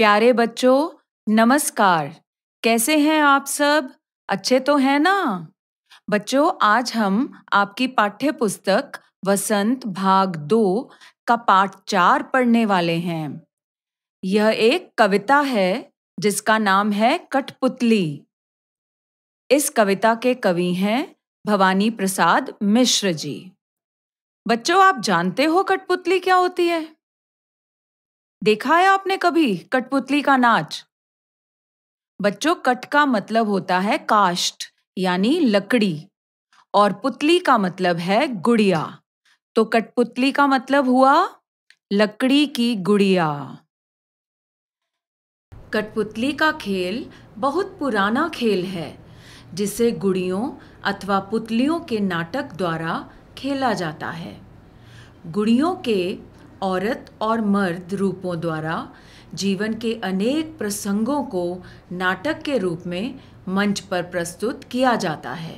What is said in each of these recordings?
प्यारे बच्चों नमस्कार कैसे हैं आप सब अच्छे तो हैं ना बच्चों आज हम आपकी पाठ्य पुस्तक वसंत भाग दो का पाठ चार पढ़ने वाले हैं यह एक कविता है जिसका नाम है कठपुतली इस कविता के कवि हैं भवानी प्रसाद मिश्र जी बच्चों आप जानते हो कठपुतली क्या होती है देखा है आपने कभी कठपुतली का नाच बच्चों कट का मतलब होता है काष्ट यानी लकड़ी और पुतली का मतलब है गुड़िया तो कठपुतली का मतलब हुआ लकड़ी की गुड़िया कठपुतली का खेल बहुत पुराना खेल है जिसे गुड़ियों अथवा पुतलियों के नाटक द्वारा खेला जाता है गुड़ियों के औरत और मर्द रूपों द्वारा जीवन के अनेक प्रसंगों को नाटक के रूप में मंच पर प्रस्तुत किया जाता है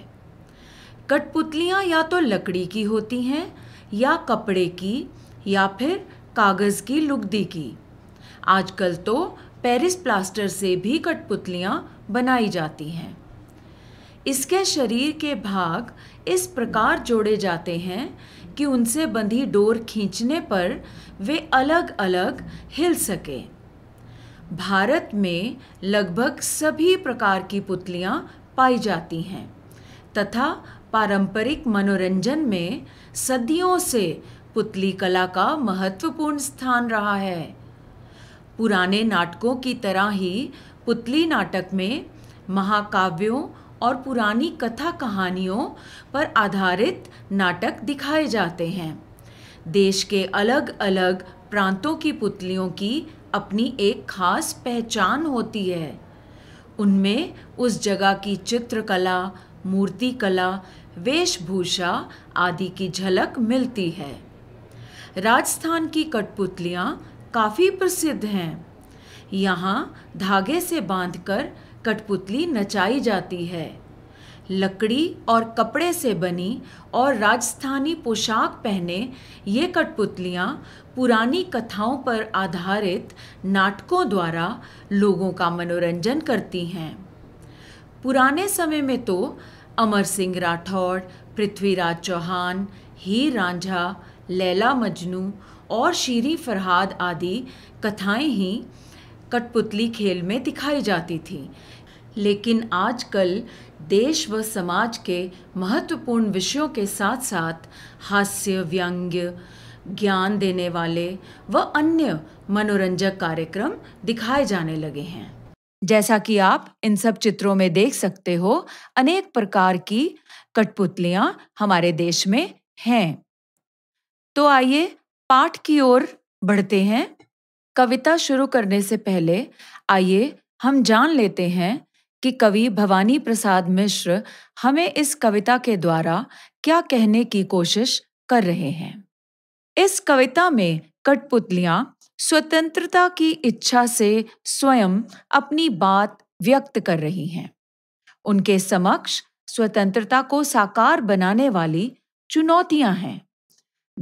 कठपुतलियाँ या तो लकड़ी की होती हैं या कपड़े की या फिर कागज़ की लुगदी की आजकल तो पेरिस प्लास्टर से भी कठपुतलियाँ बनाई जाती हैं इसके शरीर के भाग इस प्रकार जोड़े जाते हैं कि उनसे बंधी डोर खींचने पर वे अलग अलग हिल सकें भारत में लगभग सभी प्रकार की पुतलियाँ पाई जाती हैं तथा पारंपरिक मनोरंजन में सदियों से पुतली कला का महत्वपूर्ण स्थान रहा है पुराने नाटकों की तरह ही पुतली नाटक में महाकाव्यों और पुरानी कथा कहानियों पर आधारित नाटक दिखाए जाते हैं देश के अलग अलग प्रांतों की पुतलियों की अपनी एक खास पहचान होती है उनमें उस जगह की चित्रकला मूर्तिकला वेशभूषा आदि की झलक मिलती है राजस्थान की कठपुतलियाँ काफ़ी प्रसिद्ध हैं यहाँ धागे से बांधकर कठपुतली नचाई जाती है लकड़ी और कपड़े से बनी और राजस्थानी पोशाक पहने ये कठपुतलियाँ पुरानी कथाओं पर आधारित नाटकों द्वारा लोगों का मनोरंजन करती हैं पुराने समय में तो अमर सिंह राठौड़ पृथ्वीराज चौहान हीर रांझा लैला मजनू और शीरी फरहाद आदि कथाएं ही कठपुतली खेल में दिखाई जाती थी लेकिन आजकल देश व समाज के महत्वपूर्ण विषयों के साथ साथ हास्य व्यंग्य ज्ञान देने वाले व अन्य मनोरंजक कार्यक्रम दिखाए जाने लगे हैं जैसा कि आप इन सब चित्रों में देख सकते हो अनेक प्रकार की कठपुतलियां हमारे देश में हैं तो आइए पाठ की ओर बढ़ते हैं कविता शुरू करने से पहले आइए हम जान लेते हैं कि कवि भवानी प्रसाद मिश्र हमें इस कविता के द्वारा क्या कहने की कोशिश कर रहे हैं इस कविता में कठपुतलियां स्वतंत्रता की इच्छा से स्वयं अपनी बात व्यक्त कर रही हैं उनके समक्ष स्वतंत्रता को साकार बनाने वाली चुनौतियां हैं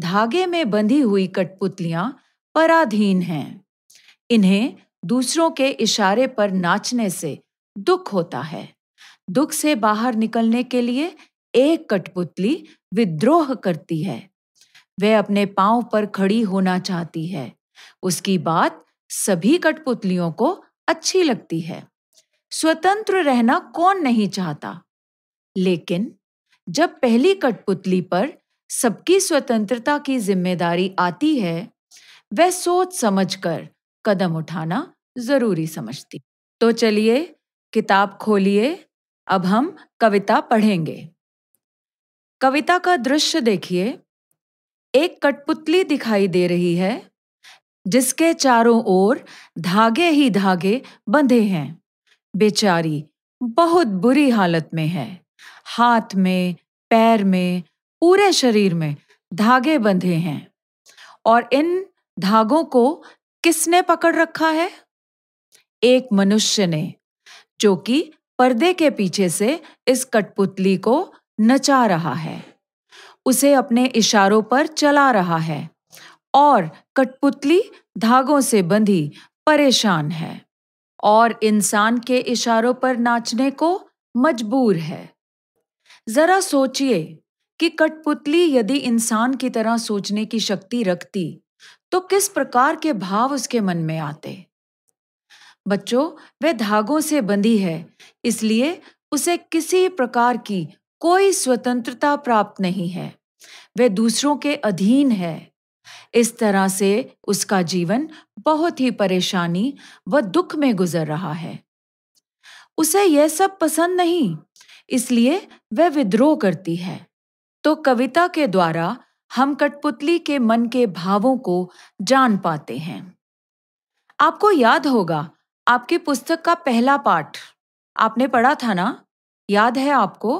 धागे में बंधी हुई कठपुतलियां पराधीन हैं इन्हें दूसरों के इशारे पर नाचने से दुख होता है दुख से बाहर निकलने के लिए एक कठपुतली विद्रोह करती है वह अपने पांव पर खड़ी होना चाहती है उसकी बात सभी कठपुतलियों को अच्छी लगती है स्वतंत्र रहना कौन नहीं चाहता लेकिन जब पहली कठपुतली पर सबकी स्वतंत्रता की जिम्मेदारी आती है वह सोच समझकर कदम उठाना जरूरी समझती तो चलिए किताब खोलिए अब हम कविता पढ़ेंगे कविता का दृश्य देखिए एक कठपुतली दिखाई दे रही है जिसके चारों ओर धागे ही धागे बंधे हैं बेचारी बहुत बुरी हालत में है हाथ में पैर में पूरे शरीर में धागे बंधे हैं और इन धागों को किसने पकड़ रखा है एक मनुष्य ने जो कि पर्दे के पीछे से इस कठपुतली को नचा रहा है उसे अपने इशारों पर चला रहा है और कठपुतली धागों से बंधी परेशान है और इंसान के इशारों पर नाचने को मजबूर है जरा सोचिए कि कठपुतली यदि इंसान की तरह सोचने की शक्ति रखती तो किस प्रकार के भाव उसके मन में आते बच्चों वह धागों से बंधी है इसलिए उसे किसी प्रकार की कोई स्वतंत्रता प्राप्त नहीं है वह दूसरों के अधीन है इस तरह से उसका जीवन बहुत ही परेशानी व दुख में गुजर रहा है उसे यह सब पसंद नहीं इसलिए वह विद्रोह करती है तो कविता के द्वारा हम कठपुतली के मन के भावों को जान पाते हैं आपको याद होगा आपकी पुस्तक का पहला पाठ आपने पढ़ा था ना याद है आपको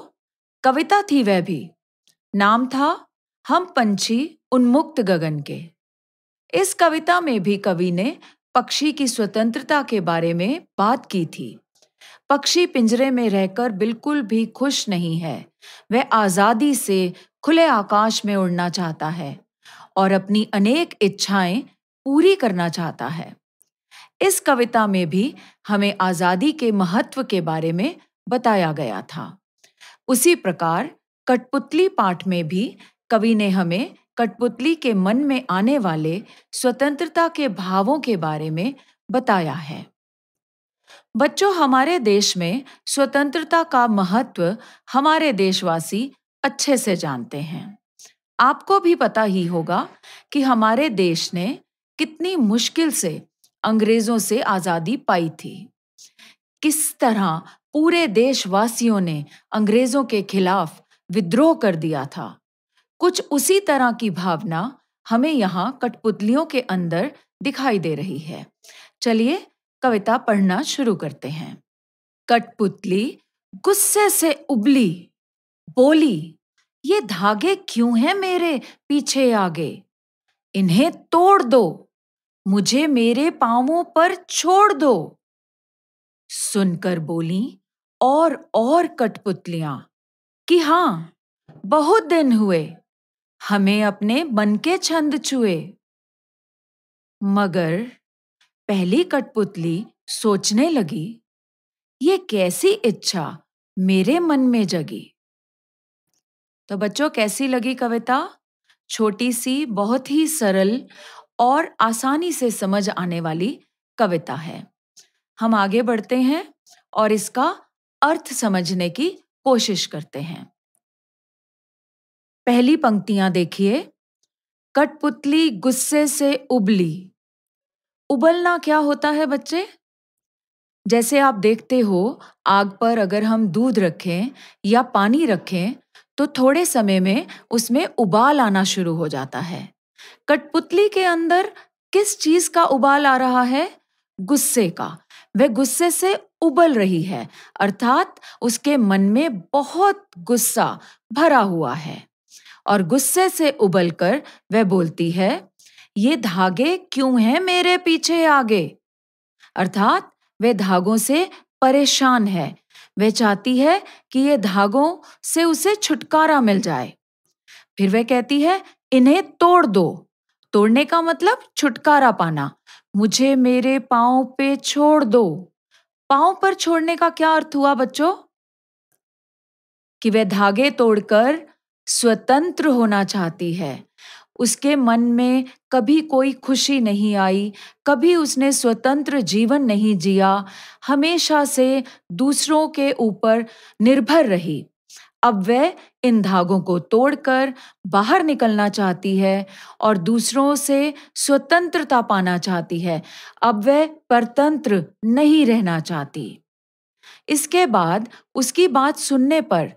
कविता थी वह भी नाम था हम पंछी उन्मुक्त गगन के इस कविता में भी कवि ने पक्षी की स्वतंत्रता के बारे में बात की थी पक्षी पिंजरे में रहकर बिल्कुल भी खुश नहीं है वह आजादी से खुले आकाश में उड़ना चाहता है और अपनी अनेक इच्छाएं पूरी करना चाहता है इस कविता में भी हमें आजादी के महत्व के बारे में बताया गया था उसी प्रकार कठपुतली पाठ में भी कवि ने हमें कठपुतली के मन में आने वाले स्वतंत्रता के भावों के बारे में बताया है बच्चों हमारे देश में स्वतंत्रता का महत्व हमारे देशवासी अच्छे से जानते हैं आपको भी पता ही होगा कि हमारे देश ने कितनी मुश्किल से अंग्रेजों से आज़ादी पाई थी किस तरह पूरे देशवासियों ने अंग्रेजों के खिलाफ विद्रोह कर दिया था कुछ उसी तरह की भावना हमें यहाँ कठपुतलियों के अंदर दिखाई दे रही है चलिए कविता पढ़ना शुरू करते हैं कठपुतली गुस्से से उबली बोली ये धागे क्यों हैं मेरे पीछे आगे इन्हें तोड़ दो मुझे मेरे पांवों पर छोड़ दो सुनकर बोली और और कठपुतलियां कि हां बहुत दिन हुए हमें अपने मन के छंद छुए मगर पहली कठपुतली सोचने लगी ये कैसी इच्छा मेरे मन में जगी तो बच्चों कैसी लगी कविता छोटी सी बहुत ही सरल और आसानी से समझ आने वाली कविता है हम आगे बढ़ते हैं और इसका अर्थ समझने की कोशिश करते हैं पहली पंक्तियां देखिए कठपुतली गुस्से से उबली उबलना क्या होता है बच्चे जैसे आप देखते हो आग पर अगर हम दूध रखें या पानी रखें तो थोड़े समय में उसमें उबाल आना शुरू हो जाता है कठपुतली के अंदर किस चीज का उबाल आ रहा है गुस्से का वह गुस्से से उबल रही है अर्थात उसके मन में बहुत गुस्सा भरा हुआ है और गुस्से से उबल कर वह बोलती है ये धागे क्यों हैं मेरे पीछे आगे अर्थात वह धागों से परेशान है वह चाहती है कि ये धागों से उसे छुटकारा मिल जाए फिर वह कहती है इन्हें तोड़ दो तोड़ने का मतलब छुटकारा पाना मुझे मेरे पाओ पे छोड़ दो पाओ पर छोड़ने का क्या अर्थ हुआ बच्चों कि वह धागे तोड़कर स्वतंत्र होना चाहती है उसके मन में कभी कोई खुशी नहीं आई कभी उसने स्वतंत्र जीवन नहीं जिया हमेशा से दूसरों के ऊपर निर्भर रही अब वह इन धागों को तोड़कर बाहर निकलना चाहती है और दूसरों से स्वतंत्रता पाना चाहती है अब वह परतंत्र नहीं रहना चाहती इसके बाद उसकी बात सुनने पर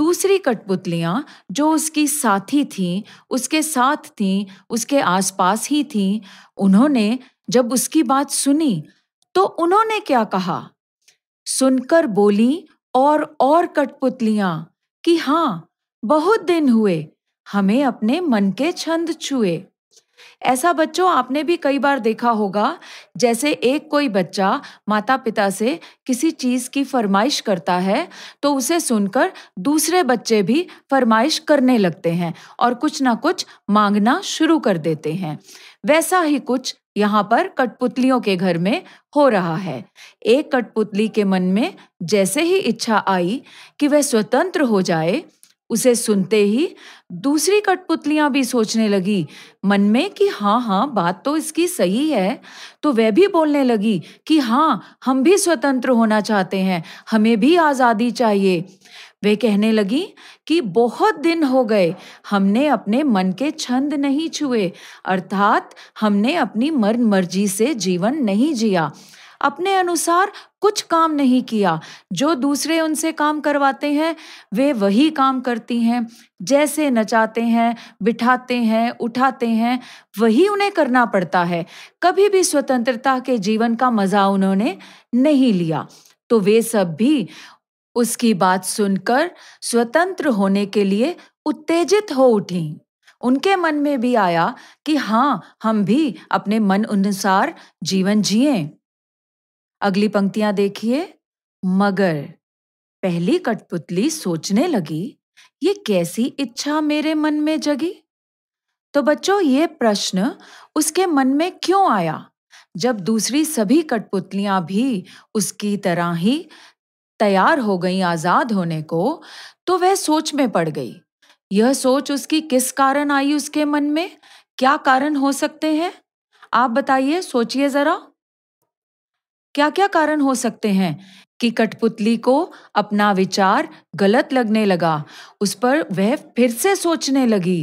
दूसरी कठपुतलियाँ जो उसकी साथी थीं उसके साथ थीं उसके आसपास ही थीं उन्होंने जब उसकी बात सुनी तो उन्होंने क्या कहा सुनकर बोली और और कठपुतलियाँ कि हाँ बहुत दिन हुए हमें अपने मन के छंद छुए ऐसा बच्चों आपने भी कई बार देखा होगा जैसे एक कोई बच्चा माता पिता से किसी चीज़ की फरमाइश करता है तो उसे सुनकर दूसरे बच्चे भी फरमाइश करने लगते हैं और कुछ ना कुछ मांगना शुरू कर देते हैं वैसा ही कुछ यहाँ पर कठपुतलियों के घर में हो रहा है एक कठपुतली के मन में जैसे ही इच्छा आई कि वह स्वतंत्र हो जाए उसे सुनते ही दूसरी कठपुतलियां भी सोचने लगी मन में कि हाँ हाँ बात तो इसकी सही है तो वह भी बोलने लगी कि हाँ हम भी स्वतंत्र होना चाहते हैं हमें भी आज़ादी चाहिए वे कहने लगी कि बहुत दिन हो गए हमने अपने मन के छंद नहीं छुए अर्थात हमने अपनी मन मर्जी से जीवन नहीं जिया अपने अनुसार कुछ काम नहीं किया जो दूसरे उनसे काम करवाते हैं वे वही काम करती हैं जैसे नचाते हैं बिठाते हैं उठाते हैं वही उन्हें करना पड़ता है कभी भी स्वतंत्रता के जीवन का मजा उन्होंने नहीं लिया तो वे सब भी उसकी बात सुनकर स्वतंत्र होने के लिए उत्तेजित हो उठी उनके मन में भी आया कि हाँ हम भी अपने मन अनुसार जीवन जिए अगली पंक्तियां देखिए मगर पहली कठपुतली सोचने लगी ये कैसी इच्छा मेरे मन में जगी तो बच्चों ये प्रश्न उसके मन में क्यों आया जब दूसरी सभी कठपुतलियां भी उसकी तरह ही तैयार हो गई आजाद होने को तो वह सोच में पड़ गई यह सोच उसकी किस कारण आई उसके मन में क्या कारण हो सकते हैं आप बताइए सोचिए जरा क्या क्या कारण हो सकते हैं कि कठपुतली को अपना विचार गलत लगने लगा उस पर वह फिर से सोचने लगी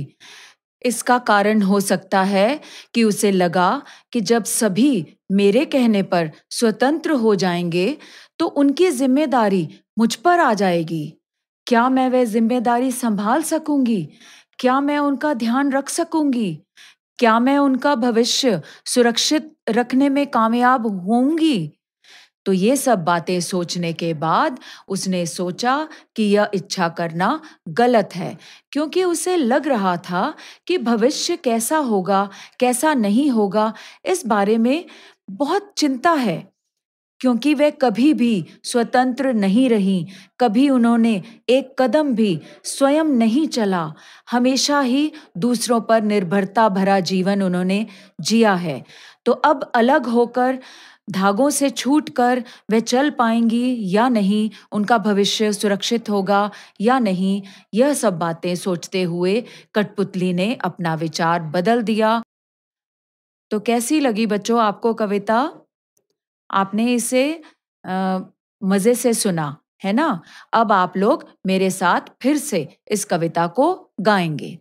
इसका कारण हो सकता है कि उसे लगा कि जब सभी मेरे कहने पर स्वतंत्र हो जाएंगे तो उनकी जिम्मेदारी मुझ पर आ जाएगी क्या मैं वह जिम्मेदारी संभाल सकूंगी क्या मैं उनका ध्यान रख सकूंगी क्या मैं उनका भविष्य सुरक्षित रखने में कामयाब होंगी तो ये सब बातें सोचने के बाद उसने सोचा कि यह इच्छा करना गलत है क्योंकि उसे लग रहा था कि भविष्य कैसा होगा कैसा नहीं होगा इस बारे में बहुत चिंता है क्योंकि वे कभी भी स्वतंत्र नहीं रही कभी उन्होंने एक कदम भी स्वयं नहीं चला हमेशा ही दूसरों पर निर्भरता भरा जीवन उन्होंने जिया है तो अब अलग होकर धागों से छूट कर वे चल पाएंगी या नहीं उनका भविष्य सुरक्षित होगा या नहीं यह सब बातें सोचते हुए कठपुतली ने अपना विचार बदल दिया तो कैसी लगी बच्चों आपको कविता आपने इसे मज़े से सुना है ना अब आप लोग मेरे साथ फिर से इस कविता को गाएंगे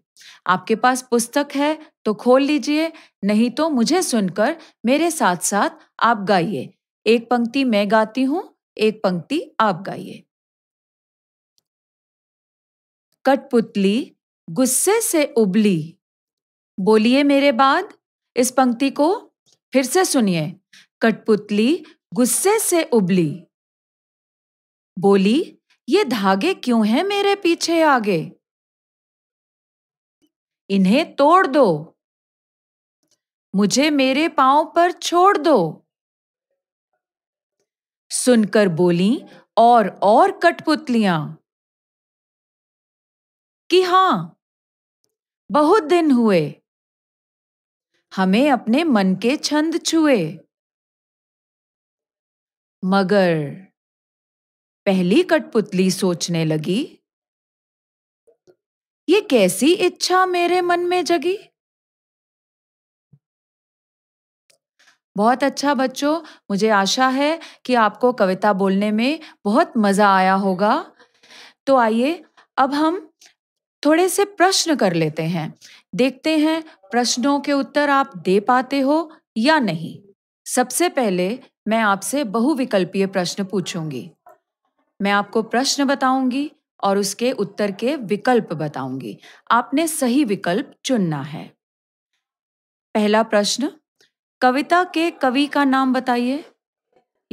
आपके पास पुस्तक है तो खोल लीजिए नहीं तो मुझे सुनकर मेरे साथ साथ आप गाइए एक पंक्ति मैं गाती हूं एक पंक्ति आप गाइए कठपुतली गुस्से से उबली बोलिए मेरे बाद इस पंक्ति को फिर से सुनिए कठपुतली गुस्से से उबली बोली ये धागे क्यों हैं मेरे पीछे आगे इन्हें तोड़ दो मुझे मेरे पांव पर छोड़ दो सुनकर बोली और और कठपुतलियां कि हां बहुत दिन हुए हमें अपने मन के छंद छुए मगर पहली कठपुतली सोचने लगी ये कैसी इच्छा मेरे मन में जगी बहुत अच्छा बच्चों मुझे आशा है कि आपको कविता बोलने में बहुत मज़ा आया होगा तो आइए अब हम थोड़े से प्रश्न कर लेते हैं देखते हैं प्रश्नों के उत्तर आप दे पाते हो या नहीं सबसे पहले मैं आपसे बहुविकल्पीय प्रश्न पूछूंगी मैं आपको प्रश्न बताऊंगी और उसके उत्तर के विकल्प बताऊंगी आपने सही विकल्प चुनना है पहला प्रश्न कविता के कवि का नाम बताइए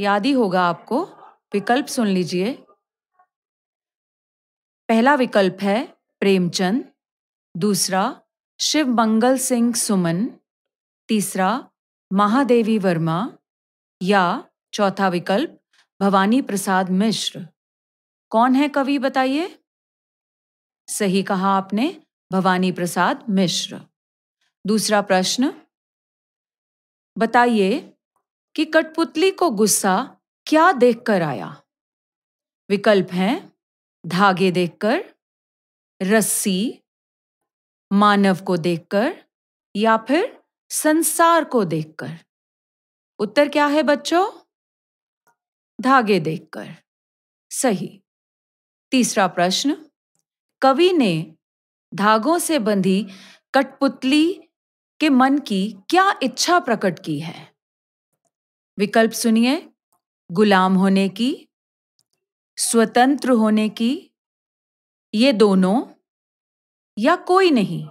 याद ही होगा आपको विकल्प सुन लीजिए पहला विकल्प है प्रेमचंद दूसरा शिव मंगल सिंह सुमन तीसरा महादेवी वर्मा या चौथा विकल्प भवानी प्रसाद मिश्र कौन है कवि बताइए सही कहा आपने भवानी प्रसाद मिश्र दूसरा प्रश्न बताइए कि कठपुतली को गुस्सा क्या देखकर आया विकल्प हैं धागे देखकर रस्सी मानव को देखकर या फिर संसार को देखकर उत्तर क्या है बच्चों धागे देखकर सही तीसरा प्रश्न कवि ने धागों से बंधी कठपुतली के मन की क्या इच्छा प्रकट की है विकल्प सुनिए गुलाम होने की स्वतंत्र होने की ये दोनों या कोई नहीं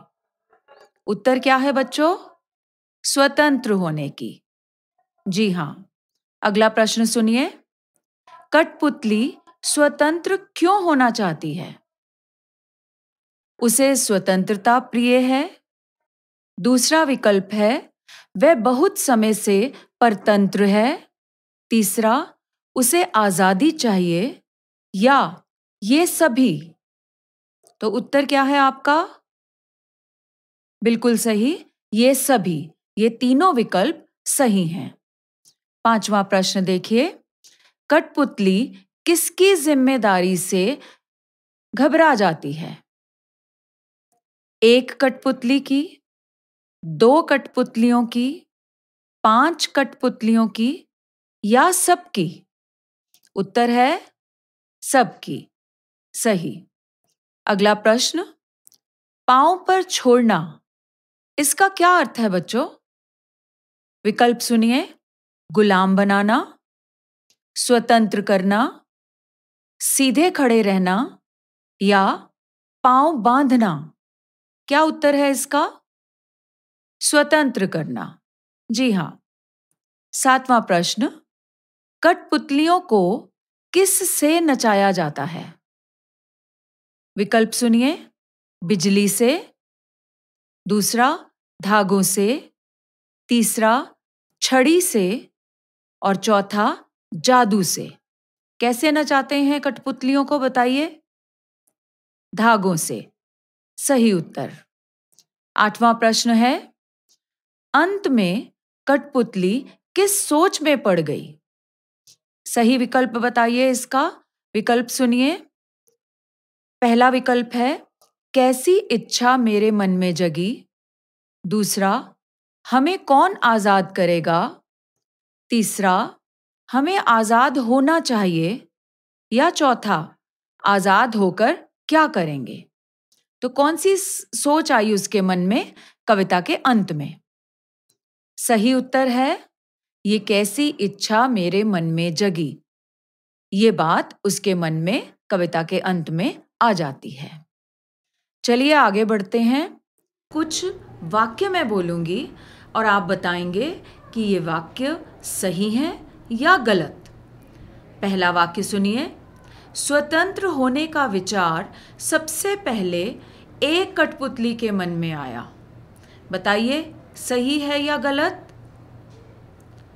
उत्तर क्या है बच्चों स्वतंत्र होने की जी हां अगला प्रश्न सुनिए कठपुतली स्वतंत्र क्यों होना चाहती है उसे स्वतंत्रता प्रिय है दूसरा विकल्प है वह बहुत समय से परतंत्र है तीसरा उसे आजादी चाहिए या ये सभी तो उत्तर क्या है आपका बिल्कुल सही ये सभी ये तीनों विकल्प सही हैं पांचवा प्रश्न देखिए कठपुतली किसकी जिम्मेदारी से घबरा जाती है एक कठपुतली की दो कठपुतलियों की पांच कठपुतलियों की या सबकी उत्तर है सबकी सही अगला प्रश्न पांव पर छोड़ना इसका क्या अर्थ है बच्चों विकल्प सुनिए गुलाम बनाना स्वतंत्र करना सीधे खड़े रहना या पांव बांधना क्या उत्तर है इसका स्वतंत्र करना जी हां सातवां प्रश्न कठपुतलियों को किस से नचाया जाता है विकल्प सुनिए बिजली से दूसरा धागों से तीसरा छड़ी से और चौथा जादू से कैसे नचाते हैं कठपुतलियों को बताइए धागों से सही उत्तर आठवां प्रश्न है अंत में कठपुतली किस सोच में पड़ गई सही विकल्प बताइए इसका विकल्प सुनिए पहला विकल्प है कैसी इच्छा मेरे मन में जगी दूसरा हमें कौन आज़ाद करेगा तीसरा हमें आज़ाद होना चाहिए या चौथा आज़ाद होकर क्या करेंगे तो कौन सी सोच आई उसके मन में कविता के अंत में सही उत्तर है ये कैसी इच्छा मेरे मन में जगी ये बात उसके मन में कविता के अंत में आ जाती है चलिए आगे बढ़ते हैं कुछ वाक्य मैं बोलूँगी और आप बताएंगे कि ये वाक्य सही हैं या गलत पहला वाक्य सुनिए स्वतंत्र होने का विचार सबसे पहले एक कठपुतली के मन में आया बताइए सही है या गलत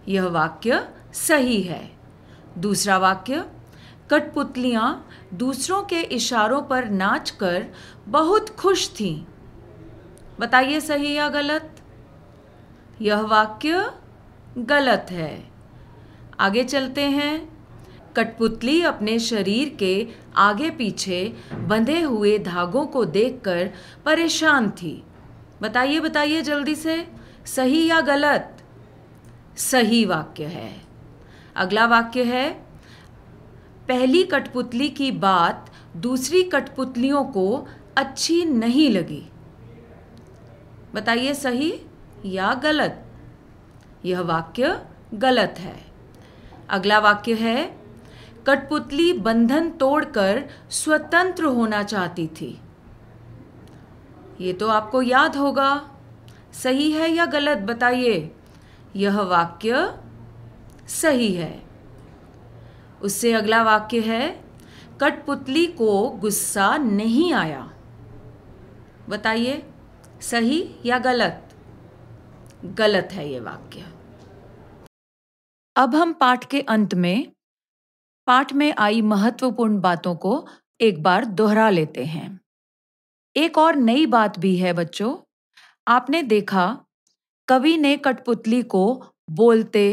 यह वाक्य सही है दूसरा वाक्य कठपुतलियाँ दूसरों के इशारों पर नाच कर बहुत खुश थीं बताइए सही या गलत यह वाक्य गलत है आगे चलते हैं कठपुतली अपने शरीर के आगे पीछे बंधे हुए धागों को देखकर परेशान थी बताइए बताइए जल्दी से सही या गलत सही वाक्य है अगला वाक्य है पहली कठपुतली की बात दूसरी कठपुतलियों को अच्छी नहीं लगी बताइए सही या गलत यह वाक्य गलत है अगला वाक्य है कठपुतली बंधन तोड़कर स्वतंत्र होना चाहती थी ये तो आपको याद होगा सही है या गलत बताइए यह वाक्य सही है उससे अगला वाक्य है कठपुतली को गुस्सा नहीं आया बताइए सही या गलत गलत है ये वाक्य अब हम पाठ के अंत में पाठ में आई महत्वपूर्ण बातों को एक बार दोहरा लेते हैं एक और नई बात भी है बच्चों आपने देखा कवि ने कठपुतली को बोलते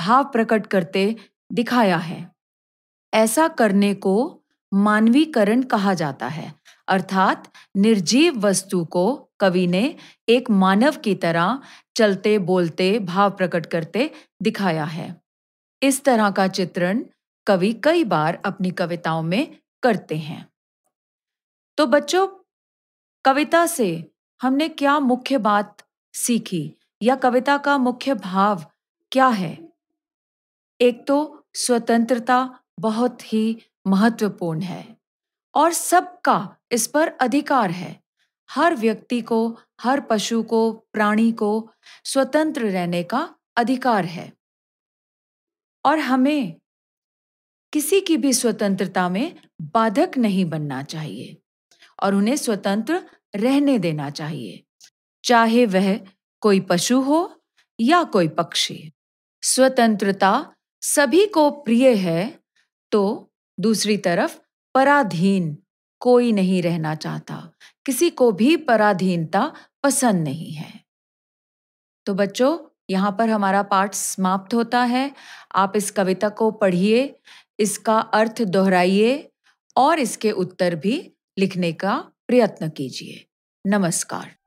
भाव प्रकट करते दिखाया है ऐसा करने को मानवीकरण कहा जाता है अर्थात निर्जीव वस्तु को कवि ने एक मानव की तरह चलते बोलते भाव प्रकट करते दिखाया है इस तरह का चित्रण कवि कई बार अपनी कविताओं में करते हैं तो बच्चों कविता से हमने क्या मुख्य बात सीखी या कविता का मुख्य भाव क्या है एक तो स्वतंत्रता बहुत ही महत्वपूर्ण है और सबका इस पर अधिकार है हर व्यक्ति को हर पशु को प्राणी को स्वतंत्र रहने का अधिकार है और हमें किसी की भी स्वतंत्रता में बाधक नहीं बनना चाहिए और उन्हें स्वतंत्र रहने देना चाहिए चाहे वह कोई पशु हो या कोई पक्षी स्वतंत्रता सभी को प्रिय है तो दूसरी तरफ पराधीन कोई नहीं रहना चाहता किसी को भी पराधीनता पसंद नहीं है तो बच्चों यहाँ पर हमारा पाठ समाप्त होता है आप इस कविता को पढ़िए इसका अर्थ दोहराइए और इसके उत्तर भी लिखने का प्रयत्न कीजिए नमस्कार